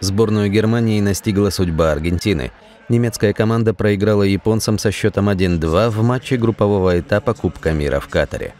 Сборную Германии настигла судьба Аргентины. Немецкая команда проиграла японцам со счетом 1-2 в матче группового этапа Кубка мира в Катаре.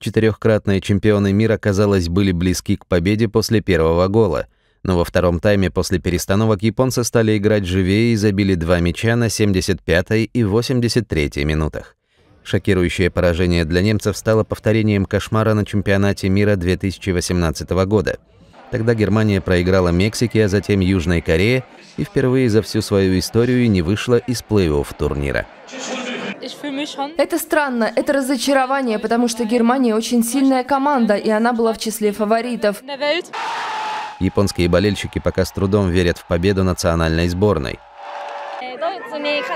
Четырехкратные чемпионы мира, казалось, были близки к победе после первого гола. Но во втором тайме после перестановок японцы стали играть живее и забили два мяча на 75-й и 83-й минутах. Шокирующее поражение для немцев стало повторением кошмара на чемпионате мира 2018 года – Тогда Германия проиграла Мексике, а затем Южной Корее и впервые за всю свою историю не вышла из плей-офф турнира. Это странно, это разочарование, потому что Германия очень сильная команда, и она была в числе фаворитов. Японские болельщики пока с трудом верят в победу национальной сборной.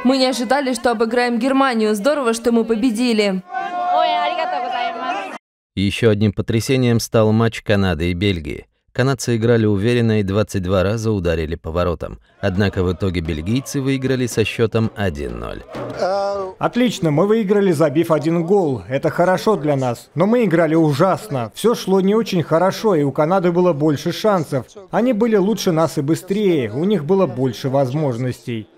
Мы не ожидали, что обыграем Германию. Здорово, что мы победили. А, а, Еще одним потрясением стал матч Канады и Бельгии. Канадцы играли уверенно и 22 раза ударили по воротам. Однако в итоге бельгийцы выиграли со счетом 1-0. Отлично, мы выиграли, забив один гол. Это хорошо для нас. Но мы играли ужасно. Все шло не очень хорошо, и у Канады было больше шансов. Они были лучше нас и быстрее. У них было больше возможностей.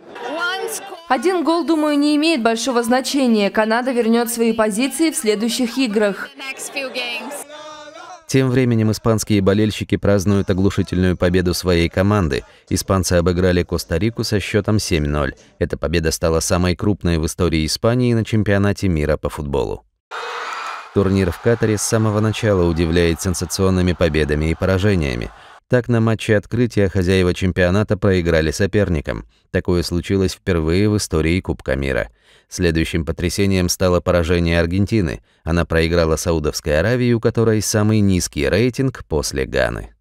Один гол, думаю, не имеет большого значения. Канада вернет свои позиции в следующих играх. Тем временем испанские болельщики празднуют оглушительную победу своей команды. Испанцы обыграли Коста-Рику со счетом 7-0. Эта победа стала самой крупной в истории Испании на чемпионате мира по футболу. Турнир в Катаре с самого начала удивляет сенсационными победами и поражениями. Так на матче открытия хозяева чемпионата проиграли соперникам. Такое случилось впервые в истории Кубка мира. Следующим потрясением стало поражение Аргентины. Она проиграла Саудовской Аравии, у которой самый низкий рейтинг после Ганы.